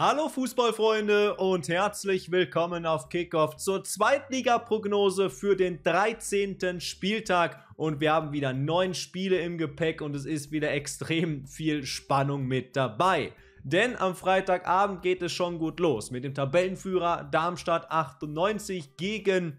Hallo Fußballfreunde und herzlich willkommen auf Kickoff zur Zweitliga-Prognose für den 13. Spieltag. Und wir haben wieder neun Spiele im Gepäck und es ist wieder extrem viel Spannung mit dabei. Denn am Freitagabend geht es schon gut los mit dem Tabellenführer Darmstadt 98 gegen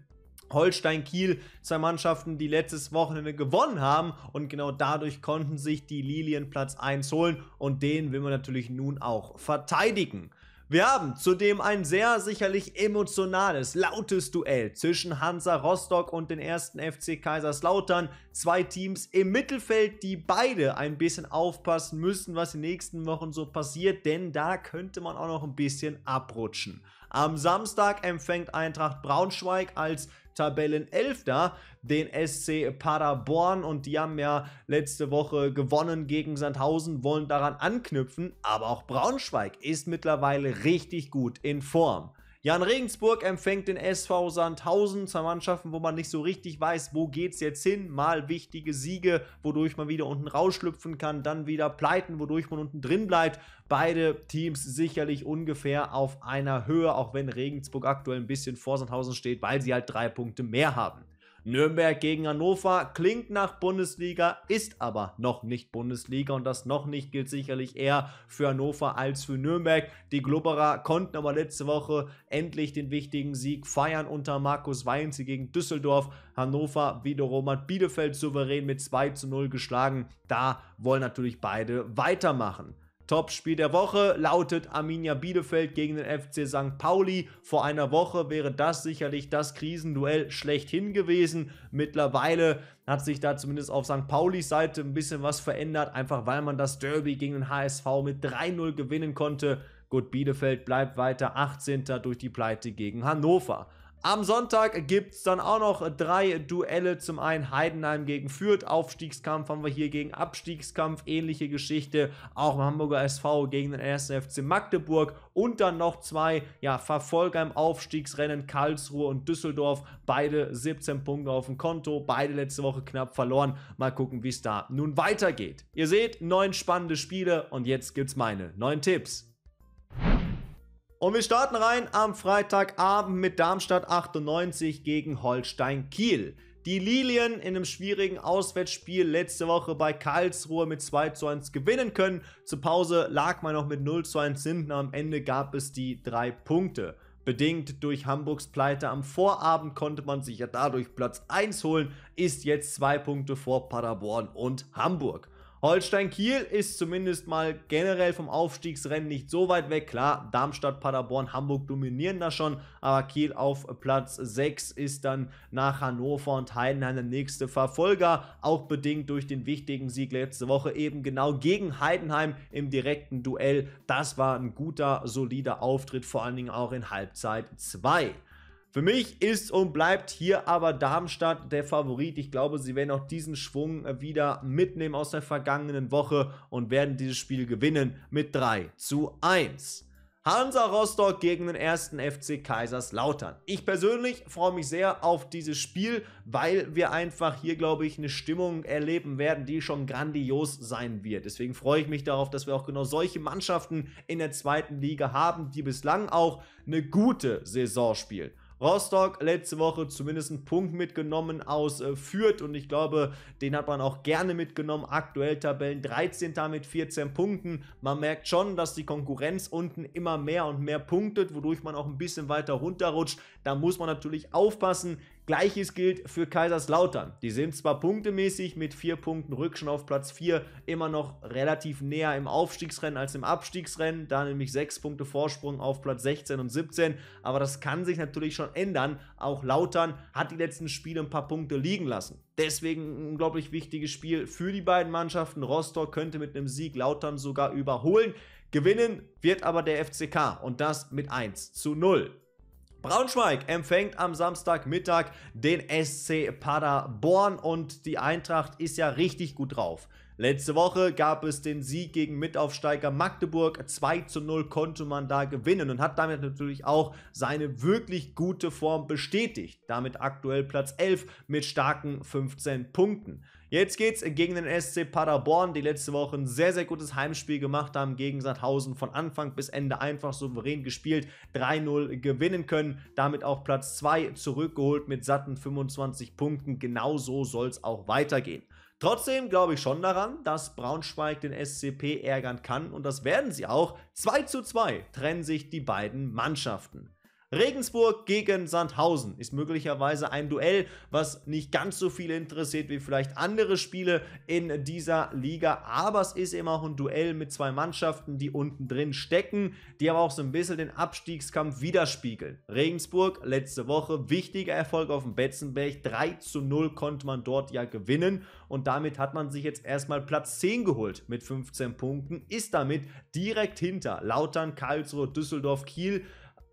Holstein Kiel, zwei Mannschaften, die letztes Wochenende gewonnen haben und genau dadurch konnten sich die Lilien Platz 1 holen und den will man natürlich nun auch verteidigen. Wir haben zudem ein sehr sicherlich emotionales, lautes Duell zwischen Hansa Rostock und den ersten FC Kaiserslautern. Zwei Teams im Mittelfeld, die beide ein bisschen aufpassen müssen, was in den nächsten Wochen so passiert, denn da könnte man auch noch ein bisschen abrutschen. Am Samstag empfängt Eintracht Braunschweig als Tabellenelfter, den SC Paderborn. Und die haben ja letzte Woche gewonnen gegen Sandhausen, wollen daran anknüpfen. Aber auch Braunschweig ist mittlerweile richtig gut in Form. Jan Regensburg empfängt den SV Sandhausen, zwei Mannschaften, wo man nicht so richtig weiß, wo geht es jetzt hin. Mal wichtige Siege, wodurch man wieder unten rausschlüpfen kann, dann wieder Pleiten, wodurch man unten drin bleibt. Beide Teams sicherlich ungefähr auf einer Höhe, auch wenn Regensburg aktuell ein bisschen vor Sandhausen steht, weil sie halt drei Punkte mehr haben. Nürnberg gegen Hannover klingt nach Bundesliga, ist aber noch nicht Bundesliga und das noch nicht gilt sicherlich eher für Hannover als für Nürnberg. Die Glubberer konnten aber letzte Woche endlich den wichtigen Sieg feiern unter Markus Weinze gegen Düsseldorf. Hannover wiederum hat Bielefeld souverän mit 2 zu 0 geschlagen. Da wollen natürlich beide weitermachen. Top-Spiel der Woche lautet Arminia Bielefeld gegen den FC St. Pauli. Vor einer Woche wäre das sicherlich das Krisenduell schlechthin gewesen. Mittlerweile hat sich da zumindest auf St. Paulis Seite ein bisschen was verändert, einfach weil man das Derby gegen den HSV mit 3-0 gewinnen konnte. Gut, Bielefeld bleibt weiter 18. durch die Pleite gegen Hannover. Am Sonntag gibt es dann auch noch drei Duelle. Zum einen Heidenheim gegen Fürth, Aufstiegskampf haben wir hier gegen Abstiegskampf, ähnliche Geschichte. Auch im Hamburger SV gegen den 1. FC Magdeburg und dann noch zwei ja, Verfolger im Aufstiegsrennen, Karlsruhe und Düsseldorf. Beide 17 Punkte auf dem Konto, beide letzte Woche knapp verloren. Mal gucken, wie es da nun weitergeht. Ihr seht, neun spannende Spiele und jetzt gibt es meine neun Tipps. Und wir starten rein am Freitagabend mit Darmstadt 98 gegen Holstein Kiel. Die Lilien in einem schwierigen Auswärtsspiel letzte Woche bei Karlsruhe mit 2 zu 1 gewinnen können. Zur Pause lag man noch mit 0 zu 1 hinten. Am Ende gab es die drei Punkte. Bedingt durch Hamburgs Pleite am Vorabend konnte man sich ja dadurch Platz 1 holen, ist jetzt zwei Punkte vor Paderborn und Hamburg. Holstein Kiel ist zumindest mal generell vom Aufstiegsrennen nicht so weit weg. Klar, Darmstadt, Paderborn, Hamburg dominieren da schon, aber Kiel auf Platz 6 ist dann nach Hannover und Heidenheim der nächste Verfolger, auch bedingt durch den wichtigen Sieg letzte Woche eben genau gegen Heidenheim im direkten Duell. Das war ein guter, solider Auftritt, vor allen Dingen auch in Halbzeit 2. Für mich ist und bleibt hier aber Darmstadt der Favorit. Ich glaube, sie werden auch diesen Schwung äh, wieder mitnehmen aus der vergangenen Woche und werden dieses Spiel gewinnen mit 3 zu 1. Hansa Rostock gegen den ersten FC Kaiserslautern. Ich persönlich freue mich sehr auf dieses Spiel, weil wir einfach hier, glaube ich, eine Stimmung erleben werden, die schon grandios sein wird. Deswegen freue ich mich darauf, dass wir auch genau solche Mannschaften in der zweiten Liga haben, die bislang auch eine gute Saison spielen. Rostock letzte Woche zumindest einen Punkt mitgenommen aus äh, Fürth und ich glaube, den hat man auch gerne mitgenommen. Aktuell Tabellen 13. mit 14 Punkten. Man merkt schon, dass die Konkurrenz unten immer mehr und mehr punktet, wodurch man auch ein bisschen weiter runterrutscht. Da muss man natürlich aufpassen. Gleiches gilt für Kaiserslautern. Die sind zwar punktemäßig mit vier Punkten Rückstand auf Platz 4 immer noch relativ näher im Aufstiegsrennen als im Abstiegsrennen, da nämlich sechs Punkte Vorsprung auf Platz 16 und 17, aber das kann sich natürlich schon ändern. Auch Lautern hat die letzten Spiele ein paar Punkte liegen lassen. Deswegen ein unglaublich wichtiges Spiel für die beiden Mannschaften. Rostock könnte mit einem Sieg Lautern sogar überholen. Gewinnen wird aber der FCK und das mit 1 zu 0. Braunschweig empfängt am Samstagmittag den SC Paderborn und die Eintracht ist ja richtig gut drauf. Letzte Woche gab es den Sieg gegen Mitaufsteiger Magdeburg. 2 zu 0 konnte man da gewinnen und hat damit natürlich auch seine wirklich gute Form bestätigt. Damit aktuell Platz 11 mit starken 15 Punkten. Jetzt geht's gegen den SC Paderborn, die letzte Woche ein sehr, sehr gutes Heimspiel gemacht haben gegen Sandhausen. Von Anfang bis Ende einfach souverän gespielt, 3-0 gewinnen können. Damit auch Platz 2 zurückgeholt mit satten 25 Punkten. Genauso so soll's auch weitergehen. Trotzdem glaube ich schon daran, dass Braunschweig den SCP ärgern kann und das werden sie auch. 2 zu 2 trennen sich die beiden Mannschaften. Regensburg gegen Sandhausen ist möglicherweise ein Duell, was nicht ganz so viel interessiert wie vielleicht andere Spiele in dieser Liga. Aber es ist eben auch ein Duell mit zwei Mannschaften, die unten drin stecken, die aber auch so ein bisschen den Abstiegskampf widerspiegeln. Regensburg letzte Woche wichtiger Erfolg auf dem Betzenberg. 3 zu 0 konnte man dort ja gewinnen und damit hat man sich jetzt erstmal Platz 10 geholt mit 15 Punkten, ist damit direkt hinter Lautern, Karlsruhe, Düsseldorf, Kiel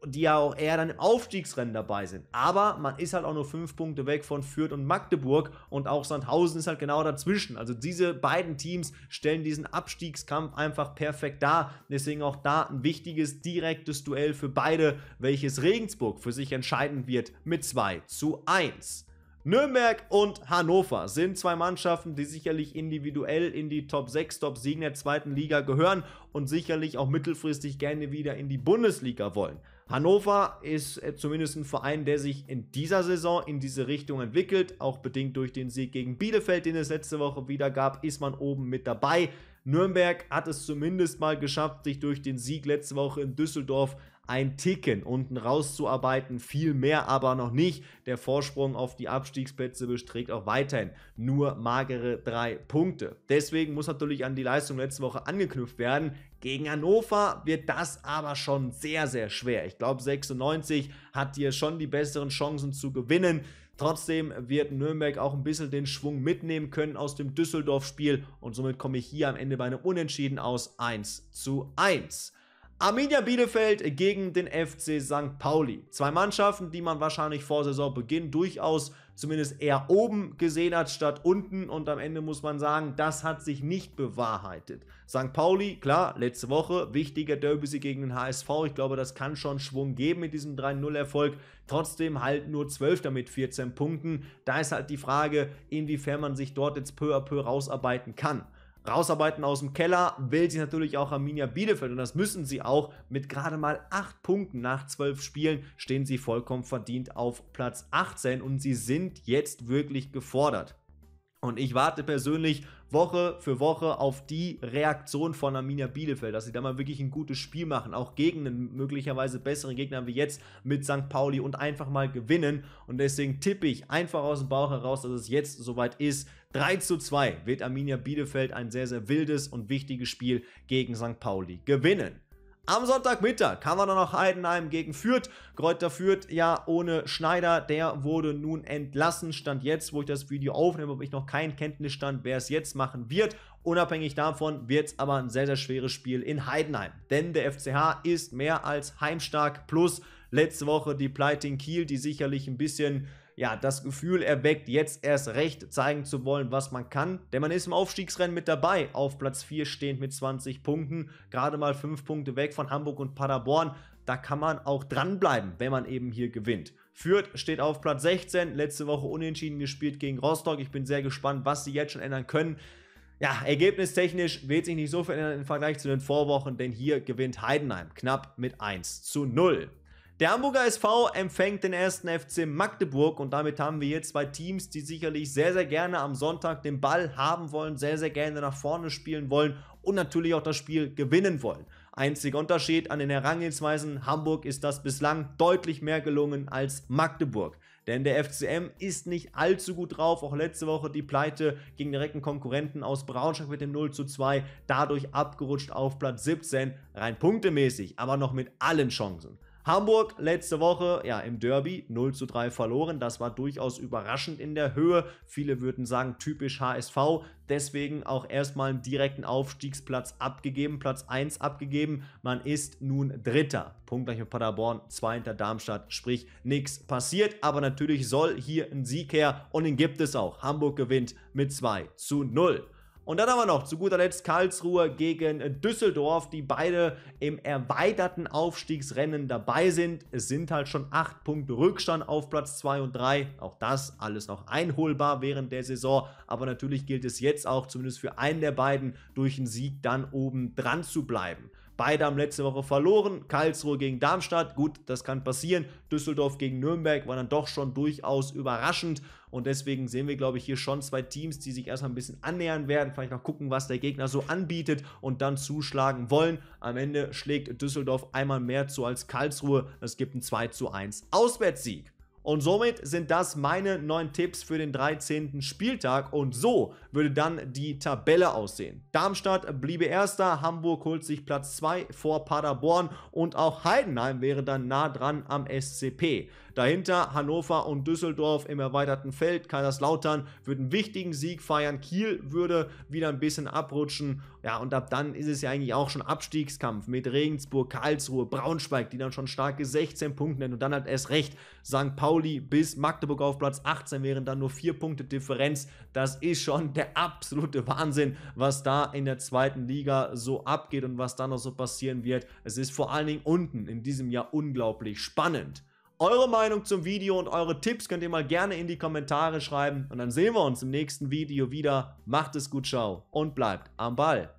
die ja auch eher dann im Aufstiegsrennen dabei sind. Aber man ist halt auch nur fünf Punkte weg von Fürth und Magdeburg und auch Sandhausen ist halt genau dazwischen. Also diese beiden Teams stellen diesen Abstiegskampf einfach perfekt dar. Deswegen auch da ein wichtiges direktes Duell für beide, welches Regensburg für sich entscheiden wird mit 2 zu 1. Nürnberg und Hannover sind zwei Mannschaften, die sicherlich individuell in die Top 6, Top 7 der zweiten Liga gehören und sicherlich auch mittelfristig gerne wieder in die Bundesliga wollen. Hannover ist äh, zumindest ein Verein, der sich in dieser Saison in diese Richtung entwickelt. Auch bedingt durch den Sieg gegen Bielefeld, den es letzte Woche wieder gab, ist man oben mit dabei. Nürnberg hat es zumindest mal geschafft, sich durch den Sieg letzte Woche in Düsseldorf ein Ticken unten rauszuarbeiten, viel mehr aber noch nicht. Der Vorsprung auf die Abstiegsplätze beträgt auch weiterhin nur magere drei Punkte. Deswegen muss natürlich an die Leistung letzte Woche angeknüpft werden. Gegen Hannover wird das aber schon sehr, sehr schwer. Ich glaube, 96 hat hier schon die besseren Chancen zu gewinnen. Trotzdem wird Nürnberg auch ein bisschen den Schwung mitnehmen können aus dem Düsseldorf-Spiel und somit komme ich hier am Ende bei einem Unentschieden aus 1 zu 1. Arminia Bielefeld gegen den FC St. Pauli. Zwei Mannschaften, die man wahrscheinlich vor Saisonbeginn durchaus zumindest eher oben gesehen hat statt unten und am Ende muss man sagen, das hat sich nicht bewahrheitet. St. Pauli, klar, letzte Woche wichtiger Derby-Sieg gegen den HSV. Ich glaube, das kann schon Schwung geben mit diesem 3-0-Erfolg. Trotzdem halt nur 12 damit 14 Punkten. Da ist halt die Frage, inwiefern man sich dort jetzt peu à peu rausarbeiten kann rausarbeiten aus dem Keller will sie natürlich auch Arminia Bielefeld und das müssen sie auch. Mit gerade mal 8 Punkten nach 12 Spielen stehen sie vollkommen verdient auf Platz 18 und sie sind jetzt wirklich gefordert. Und ich warte persönlich Woche für Woche auf die Reaktion von Arminia Bielefeld, dass sie da mal wirklich ein gutes Spiel machen, auch gegen einen möglicherweise besseren Gegner wie jetzt mit St. Pauli und einfach mal gewinnen. Und deswegen tippe ich einfach aus dem Bauch heraus, dass es jetzt soweit ist. 3 zu 2 wird Arminia Bielefeld ein sehr, sehr wildes und wichtiges Spiel gegen St. Pauli gewinnen. Am Sonntagmittag kann man dann noch Heidenheim gegen Fürth. Kräuter Fürth ja ohne Schneider, der wurde nun entlassen. Stand jetzt, wo ich das Video aufnehme, habe ich noch keinen Kenntnisstand, wer es jetzt machen wird. Unabhängig davon wird es aber ein sehr, sehr schweres Spiel in Heidenheim. Denn der FCH ist mehr als heimstark. Plus letzte Woche die Pleiting Kiel, die sicherlich ein bisschen ja, das Gefühl erweckt, jetzt erst recht zeigen zu wollen, was man kann. Denn man ist im Aufstiegsrennen mit dabei, auf Platz 4 stehend mit 20 Punkten, gerade mal 5 Punkte weg von Hamburg und Paderborn. Da kann man auch dranbleiben, wenn man eben hier gewinnt. Fürth steht auf Platz 16, letzte Woche unentschieden gespielt gegen Rostock. Ich bin sehr gespannt, was sie jetzt schon ändern können. Ja, ergebnistechnisch wird sich nicht so verändern im Vergleich zu den Vorwochen, denn hier gewinnt Heidenheim knapp mit 1 zu 0. Der Hamburger SV empfängt den ersten FC Magdeburg und damit haben wir hier zwei Teams, die sicherlich sehr, sehr gerne am Sonntag den Ball haben wollen, sehr, sehr gerne nach vorne spielen wollen und natürlich auch das Spiel gewinnen wollen. Einziger Unterschied an den Herangehensweisen, Hamburg ist das bislang deutlich mehr gelungen als Magdeburg. Denn der FCM ist nicht allzu gut drauf. Auch letzte Woche die Pleite gegen direkten Konkurrenten aus Braunschweig mit dem 0 zu 2. Dadurch abgerutscht auf Platz 17, rein punktemäßig, aber noch mit allen Chancen. Hamburg letzte Woche, ja, im Derby 0 zu 3 verloren. Das war durchaus überraschend in der Höhe. Viele würden sagen, typisch HSV. Deswegen auch erstmal einen direkten Aufstiegsplatz abgegeben, Platz 1 abgegeben. Man ist nun Dritter. Punktgleich mit Paderborn, Zweiter Darmstadt, sprich nichts passiert. Aber natürlich soll hier ein Sieg her und den gibt es auch. Hamburg gewinnt mit 2 zu 0. Und dann haben wir noch zu guter Letzt Karlsruhe gegen Düsseldorf, die beide im erweiterten Aufstiegsrennen dabei sind. Es sind halt schon acht Punkte Rückstand auf Platz zwei und drei. Auch das alles noch einholbar während der Saison. Aber natürlich gilt es jetzt auch zumindest für einen der beiden durch einen Sieg dann oben dran zu bleiben. Beide haben letzte Woche verloren. Karlsruhe gegen Darmstadt, gut, das kann passieren. Düsseldorf gegen Nürnberg war dann doch schon durchaus überraschend. Und deswegen sehen wir, glaube ich, hier schon zwei Teams, die sich erstmal ein bisschen annähern werden, vielleicht noch gucken, was der Gegner so anbietet und dann zuschlagen wollen. Am Ende schlägt Düsseldorf einmal mehr zu als Karlsruhe. Es gibt einen 2 zu 1 Auswärtssieg. Und somit sind das meine neun Tipps für den 13. Spieltag. Und so würde dann die Tabelle aussehen. Darmstadt bliebe erster, Hamburg holt sich Platz 2 vor Paderborn und auch Heidenheim wäre dann nah dran am SCP. Dahinter Hannover und Düsseldorf im erweiterten Feld. Kaiserslautern würde einen wichtigen Sieg feiern. Kiel würde wieder ein bisschen abrutschen ja, und ab dann ist es ja eigentlich auch schon Abstiegskampf mit Regensburg, Karlsruhe, Braunschweig, die dann schon starke 16 Punkte nennen. Und dann hat es recht St. Pauli bis Magdeburg auf Platz 18 wären dann nur 4 Punkte Differenz. Das ist schon der absolute Wahnsinn, was da in der zweiten Liga so abgeht und was da noch so passieren wird. Es ist vor allen Dingen unten in diesem Jahr unglaublich spannend. Eure Meinung zum Video und eure Tipps könnt ihr mal gerne in die Kommentare schreiben. Und dann sehen wir uns im nächsten Video wieder. Macht es gut, ciao und bleibt am Ball.